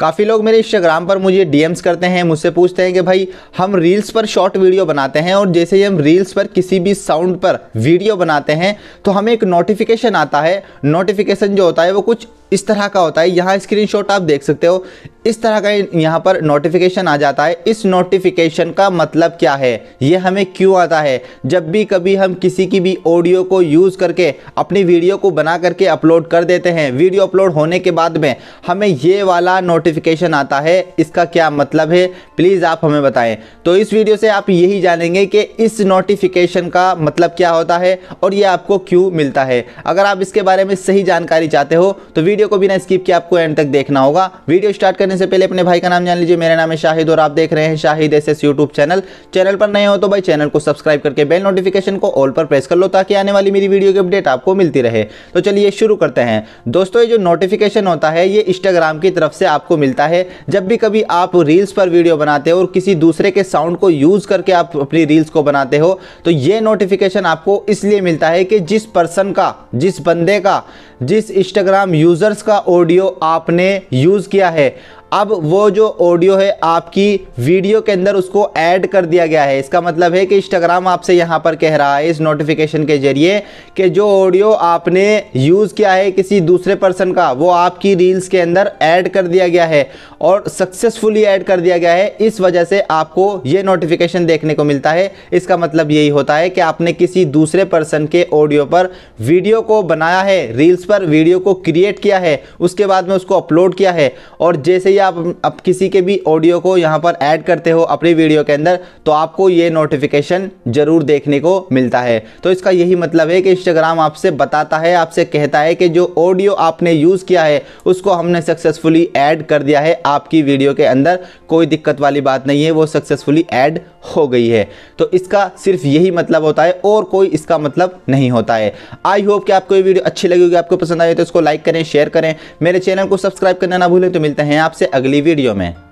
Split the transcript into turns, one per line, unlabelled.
काफ़ी लोग मेरे इंस्टाग्राम पर मुझे डीएम्स करते हैं मुझसे पूछते हैं कि भाई हम रील्स पर शॉर्ट वीडियो बनाते हैं और जैसे ही हम रील्स पर किसी भी साउंड पर वीडियो बनाते हैं तो हमें एक नोटिफिकेशन आता है नोटिफिकेशन जो होता है वो कुछ इस तरह का होता है यहाँ स्क्रीनशॉट आप देख सकते हो इस तरह का यहाँ पर नोटिफिकेशन आ जाता है इस नोटिफिकेशन का मतलब क्या है ये हमें क्यों आता है जब भी कभी हम किसी की भी ऑडियो को यूज़ करके अपनी वीडियो को बना करके अपलोड कर देते हैं वीडियो अपलोड होने के बाद में हमें ये वाला नोटिफिकेशन आता है इसका क्या मतलब है प्लीज़ आप हमें बताएं तो इस वीडियो से आप यही जानेंगे कि इस नोटिफिकेशन का मतलब क्या होता है और ये आपको क्यों मिलता है अगर आप इसके बारे में सही जानकारी चाहते हो तो वीडियो को बिना स्किप के आपको एंड तक देखना होगा वीडियो स्टार्ट करने से पहले अपने भाई का नाम जान लीजिए मेरा नाम है शाहिद और आप देख रहे हैं Shahid S S YouTube channel channel पर नए हो तो भाई चैनल को सब्सक्राइब करके बेल नोटिफिकेशन को ऑल पर प्रेस कर लो ताकि आने वाली मेरी वीडियो की अपडेट आपको मिलती रहे तो चलिए शुरू करते हैं दोस्तों ये जो नोटिफिकेशन होता है ये इंस्टाग्राम की तरफ से आपको मिलता है जब भी कभी आप रील्स पर वीडियो बनाते हो और किसी दूसरे के साउंड को यूज़ करके आप अपनी रील्स को बनाते हो तो ये नोटिफिकेशन आपको इसलिए मिलता है कि जिस पर्सन का जिस बंदे का जिस इंस्टाग्राम यूज़र्स का ऑडियो आपने यूज़ किया है अब वो जो ऑडियो है आपकी वीडियो के अंदर उसको ऐड कर दिया गया है इसका मतलब है कि इंस्टाग्राम आपसे यहाँ पर कह रहा है इस नोटिफिकेशन के जरिए कि जो ऑडियो आपने यूज़ किया है किसी दूसरे पर्सन का वो आपकी रील्स के अंदर ऐड कर दिया गया है और सक्सेसफुली ऐड कर दिया गया है इस वजह से आपको ये नोटिफिकेशन देखने को मिलता है इसका मतलब यही होता है कि आपने किसी दूसरे पर्सन के ऑडियो पर वीडियो को बनाया है रील्स पर वीडियो को क्रिएट किया है उसके बाद में उसको अपलोड किया है और जैसे ही भी आप, आप किसी के भी ऑडियो को यहाँ पर ऐड करते हो अपनी वीडियो के अंदर तो आपको ये नोटिफिकेशन ज़रूर देखने को मिलता है तो इसका यही मतलब है कि इंस्टाग्राम आपसे बताता है आपसे कहता है कि जो ऑडियो आपने यूज़ किया है उसको हमने सक्सेसफुली ऐड कर दिया है आपकी वीडियो के अंदर कोई दिक्कत वाली बात नहीं है वो सक्सेसफुली ऐड हो गई है तो इसका सिर्फ यही मतलब होता है और कोई इसका मतलब नहीं होता है आई होप कि आपको ये वीडियो अच्छी लगी होगी आपको पसंद आई तो इसको लाइक करें शेयर करें मेरे चैनल को सब्सक्राइब करना ना भूलें तो मिलते हैं आपसे अगली वीडियो में